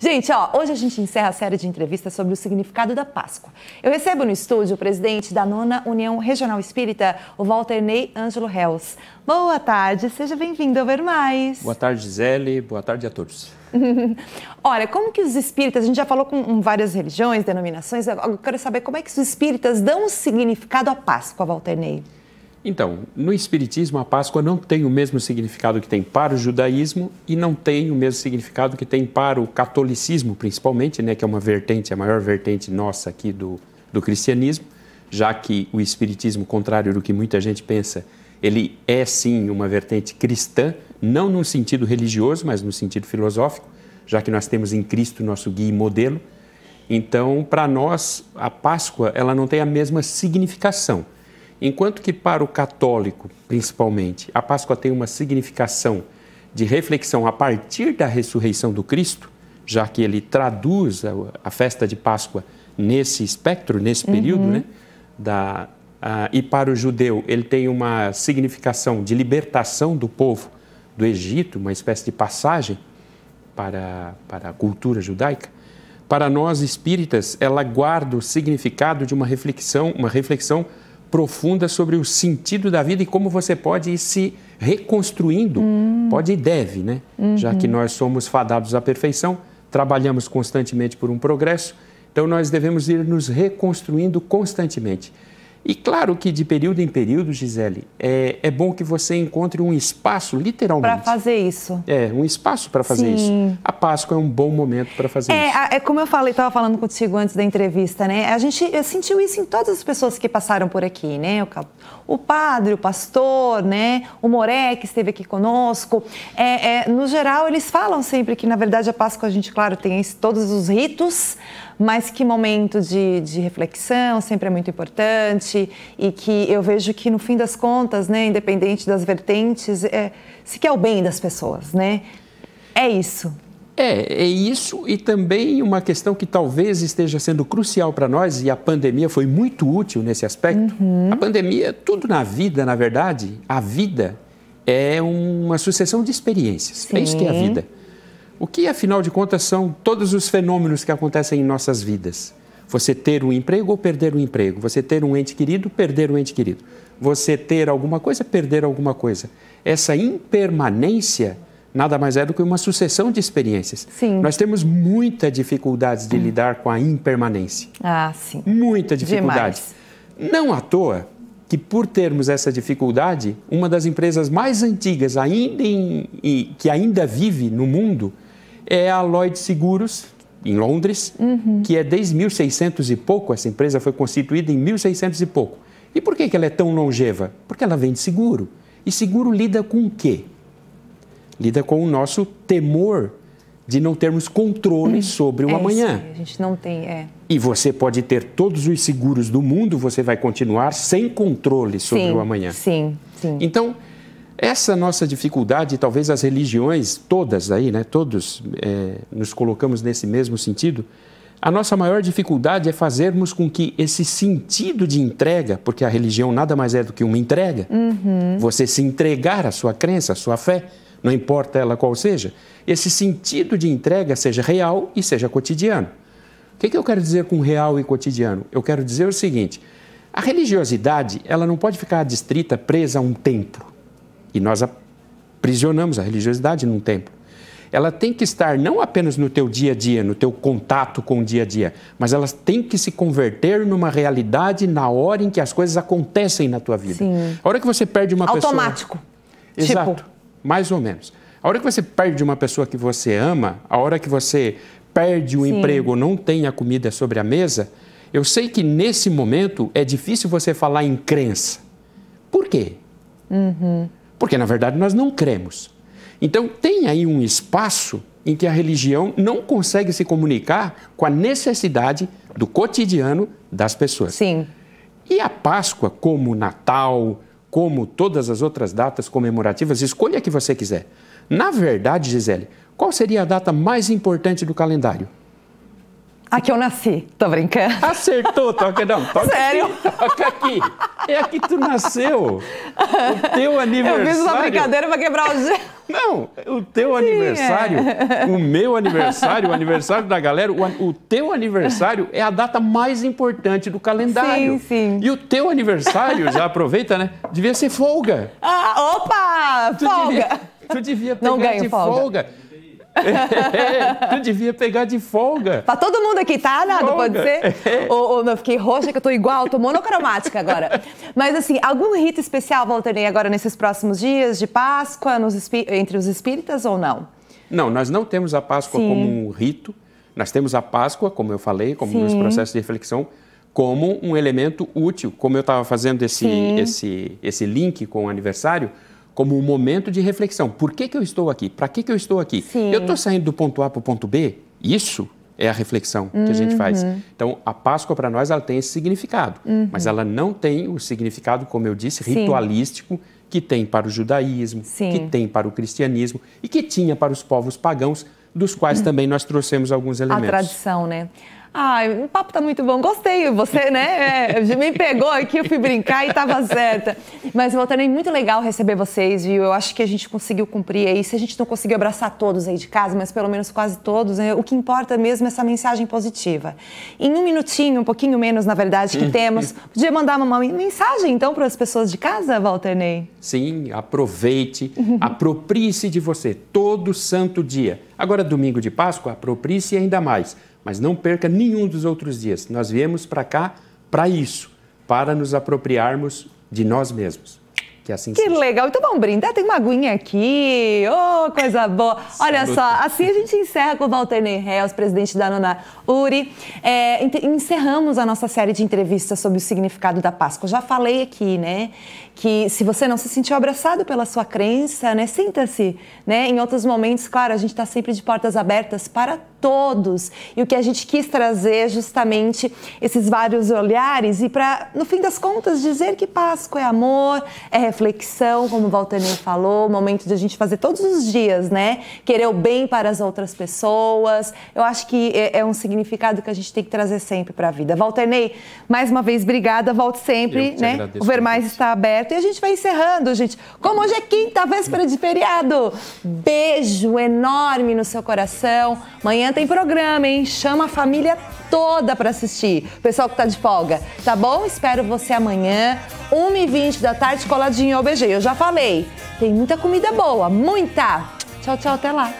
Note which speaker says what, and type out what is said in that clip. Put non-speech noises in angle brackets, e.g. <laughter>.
Speaker 1: Gente, ó, hoje a gente encerra a série de entrevistas sobre o significado da Páscoa. Eu recebo no estúdio o presidente da nona União Regional Espírita, o Walter Ney Ângelo Hells. Boa tarde, seja bem-vindo a Ver Mais.
Speaker 2: Boa tarde, Gisele. Boa tarde a todos.
Speaker 1: <laughs> Olha, como que os espíritas, a gente já falou com várias religiões, denominações, eu quero saber como é que os espíritas dão um significado à Páscoa, Walter Ney.
Speaker 2: Então, no Espiritismo, a Páscoa não tem o mesmo significado que tem para o judaísmo e não tem o mesmo significado que tem para o catolicismo, principalmente, né, que é uma vertente, a maior vertente nossa aqui do, do cristianismo, já que o Espiritismo, contrário do que muita gente pensa, ele é sim uma vertente cristã, não no sentido religioso, mas no sentido filosófico, já que nós temos em Cristo nosso guia e modelo. Então, para nós, a Páscoa ela não tem a mesma significação Enquanto que para o católico, principalmente, a Páscoa tem uma significação de reflexão a partir da ressurreição do Cristo, já que ele traduz a, a festa de Páscoa nesse espectro, nesse uhum. período, uhum. né? Da, a, e para o judeu, ele tem uma significação de libertação do povo do Egito, uma espécie de passagem para, para a cultura judaica. Para nós espíritas, ela guarda o significado de uma reflexão, uma reflexão profunda sobre o sentido da vida e como você pode ir se reconstruindo, hum. pode e deve, né? Uhum. Já que uhum. nós somos fadados à perfeição, trabalhamos constantemente por um progresso, então nós devemos ir nos reconstruindo constantemente. E claro que de período em período, Gisele, é, é bom que você encontre um espaço, literalmente. Para
Speaker 1: fazer isso.
Speaker 2: É, um espaço para fazer Sim. isso. A Páscoa é um bom momento para fazer é, isso.
Speaker 1: É, como eu falei, estava falando contigo antes da entrevista, né? A gente sentiu isso em todas as pessoas que passaram por aqui, né? O, o padre, o pastor, né? O Moré, que esteve aqui conosco. É, é, no geral, eles falam sempre que, na verdade, a Páscoa a gente, claro, tem esse, todos os ritos, mas que momento de, de reflexão sempre é muito importante importante e que eu vejo que no fim das contas, né, independente das vertentes, é, se quer o bem das pessoas, né? É isso. É, é isso
Speaker 2: e também uma questão que talvez esteja sendo crucial para nós e a pandemia foi muito útil nesse aspecto. Uhum. A pandemia, tudo na vida, na verdade, a vida é uma sucessão de experiências. Sim. É isso que é a vida. O que, afinal de contas, são todos os fenômenos que acontecem em nossas vidas? Você ter um emprego ou perder um emprego. Você ter um ente querido, perder um ente querido. Você ter alguma coisa, perder alguma coisa. Essa impermanência nada mais é do que uma sucessão de experiências. Sim. Nós temos muita dificuldade de hum. lidar com a impermanência.
Speaker 1: Ah, sim. Muita dificuldade. Demais.
Speaker 2: Não à toa que, por termos essa dificuldade, uma das empresas mais antigas ainda em, que ainda vive no mundo é a Lloyd Seguros, em Londres, uhum. que é desde 1600 e pouco, essa empresa foi constituída em 1600 e pouco. E por que, que ela é tão longeva? Porque ela vende seguro. E seguro lida com o quê? Lida com o nosso temor de não termos controle uhum. sobre o é amanhã. Isso, a
Speaker 1: gente não tem, é.
Speaker 2: E você pode ter todos os seguros do mundo, você vai continuar sem controle sobre sim, o amanhã. Sim,
Speaker 1: sim. Então, essa
Speaker 2: nossa dificuldade, talvez as religiões todas aí, né, todos é, nos colocamos nesse mesmo sentido, a nossa maior dificuldade é fazermos com que esse sentido de entrega, porque a religião nada mais é do que uma entrega,
Speaker 1: uhum.
Speaker 2: você se entregar à sua crença, à sua fé, não importa ela qual seja, esse sentido de entrega seja real e seja cotidiano. O que, que eu quero dizer com real e cotidiano? Eu quero dizer o seguinte, a religiosidade, ela não pode ficar adstrita, presa a um templo e nós aprisionamos a religiosidade num templo. Ela tem que estar não apenas no teu dia a dia, no teu contato com o dia a dia, mas ela tem que se converter numa realidade na hora em que as coisas acontecem na tua vida. Sim. A hora que você perde uma Automático. pessoa. Automático. Tipo? Exato. Tipo... Mais ou menos. A hora que você perde uma pessoa que você ama, a hora que você perde o emprego ou não tem a comida sobre a mesa, eu sei que nesse momento é difícil você falar em crença. Por quê? Uhum. Porque, na verdade, nós não cremos. Então, tem aí um espaço em que a religião não consegue se comunicar com a necessidade do cotidiano das pessoas. Sim. E a Páscoa, como Natal, como todas as outras datas comemorativas, escolha a que você quiser. Na verdade, Gisele, qual seria a data mais importante do calendário? A que eu nasci, tô brincando. Acertou, toca não. Sério? Aqui, toca aqui. É aqui que tu nasceu. O teu aniversário. Eu fiz uma brincadeira
Speaker 1: para quebrar o gelo.
Speaker 2: Não, o teu Sim, é. aniversário, é. o meu aniversário, o aniversário da galera, o, o, teu aniversário é a data mais importante do calendário. Sim, sim. E o teu aniversário, já aproveita, né? Devia ser folga.
Speaker 1: Ah, opa! Tu folga! Devia, tu devia pegar Não ganho de folga. folga é,
Speaker 2: <laughs> tu devia pegar
Speaker 1: de folga. Pra tá todo mundo aqui, tá, Nado? Pode ser? Ou, ou, eu fiquei roxa, que eu tô igual, tô monocromática agora. Mas assim, algum rito especial voltarei agora nesses próximos dias de Páscoa nos, entre os espíritas ou não?
Speaker 2: Não, nós não temos a Páscoa Sim. como um rito. Nós temos a Páscoa, como eu falei, como Sim. nos processos de reflexão, como um elemento útil. Como eu estava fazendo esse, esse, esse link com o aniversário, como um momento de reflexão. Por que, que eu estou aqui? Para que, que eu estou aqui? Sim. Eu estou saindo do ponto A para o ponto B? Isso é a reflexão uhum. que a gente faz. Uhum. Então, a Páscoa para nós ela tem esse significado, uhum. mas ela não tem o significado, como eu disse, Sim. ritualístico que tem para o judaísmo, Sim. que tem para o cristianismo e que tinha para os povos pagãos, dos quais uhum. também nós trouxemos alguns elementos. A
Speaker 1: tradição, né? Ai, ah, o papo tá muito bom, gostei, você, né? É, me pegou aqui, eu fui brincar e tava certa. Mas, Valtane, é muito legal receber vocês, viu? Eu acho que a gente conseguiu cumprir aí. Se a gente não conseguiu abraçar todos aí de casa, mas pelo menos quase todos, né? o que importa mesmo é essa mensagem positiva. Em um minutinho, um pouquinho menos, na verdade, que temos, podia mandar uma mensagem, então, para as pessoas de casa, Valternei?
Speaker 2: Sim, aproveite, uhum. aproprie-se de você todo santo dia. Agora, domingo de Páscoa, aproprie-se ainda mais mas não perca nenhum dos outros dias. Nós viemos para cá para isso, para nos apropriarmos de nós mesmos. Que, é assim que
Speaker 1: legal. Então vamos brindar, tem uma aguinha aqui. Oh, coisa boa. Olha só, assim a gente encerra com o Walter Reis, presidente da Nona Uri. É, encerramos a nossa série de entrevistas sobre o significado da Páscoa. já falei aqui, né? Que se você não se sentiu abraçado pela sua crença, né? Sinta-se, né? Em outros momentos, claro, a gente está sempre de portas abertas para todos. E o que a gente quis trazer é justamente esses vários olhares e para, no fim das contas, dizer que Páscoa é amor, é reflexão, como o Valtaninho falou, momento de a gente fazer todos os dias, né? Querer o bem para as outras pessoas. Eu acho que é, é um significado que a gente tem que trazer sempre para a vida. Valternei, mais uma vez, obrigada. Volte sempre, né? O mais está aberto e a gente vai encerrando, gente. Como hoje é quinta, véspera de feriado. Beijo enorme no seu coração. Amanhã tem programa, hein? Chama a família toda para assistir. O pessoal que está de folga, tá bom? Espero você amanhã. 1h20 da tarde, coladinho ao BG. Eu já falei, tem muita comida boa, muita! Tchau, tchau, até lá!